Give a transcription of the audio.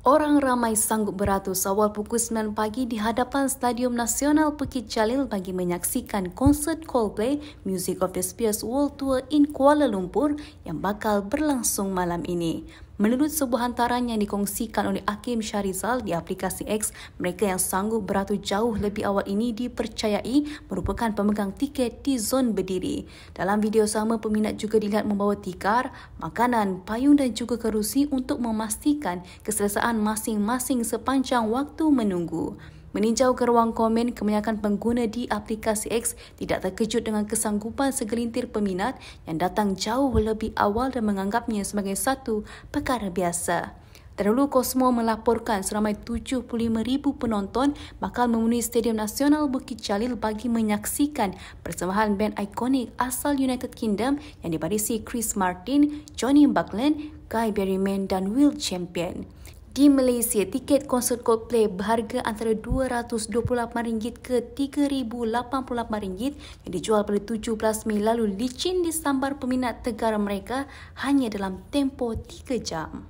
Orang ramai sanggup beratus awal pukul 9 pagi di hadapan Stadium Nasional Pekit Jalil bagi menyaksikan konsert Coldplay Music of the Spheres World Tour in Kuala Lumpur yang bakal berlangsung malam ini. Menurut sebuah hantaran yang dikongsikan oleh Hakim Syarizal di aplikasi X, mereka yang sanggup beratur jauh lebih awal ini dipercayai merupakan pemegang tiket di zon berdiri. Dalam video sama, peminat juga dilihat membawa tikar, makanan, payung dan juga kerusi untuk memastikan keselesaan masing-masing sepanjang waktu menunggu. Meninjau ke ruang komen, kebanyakan pengguna di aplikasi X tidak terkejut dengan kesanggupan segelintir peminat yang datang jauh lebih awal dan menganggapnya sebagai satu perkara biasa. Terlalu Cosmo melaporkan seramai 75,000 penonton bakal memenuhi Stadium Nasional Bukit Jalil bagi menyaksikan persembahan band ikonik asal United Kingdom yang dibarisi Chris Martin, Johnny Buckland, Guy Berryman dan Will Champion. Di Malaysia, tiket konsert Coldplay berharga antara RM228 ke RM3,088 yang dijual pada 17 Mei lalu licin disambar peminat tegar mereka hanya dalam tempoh 3 jam.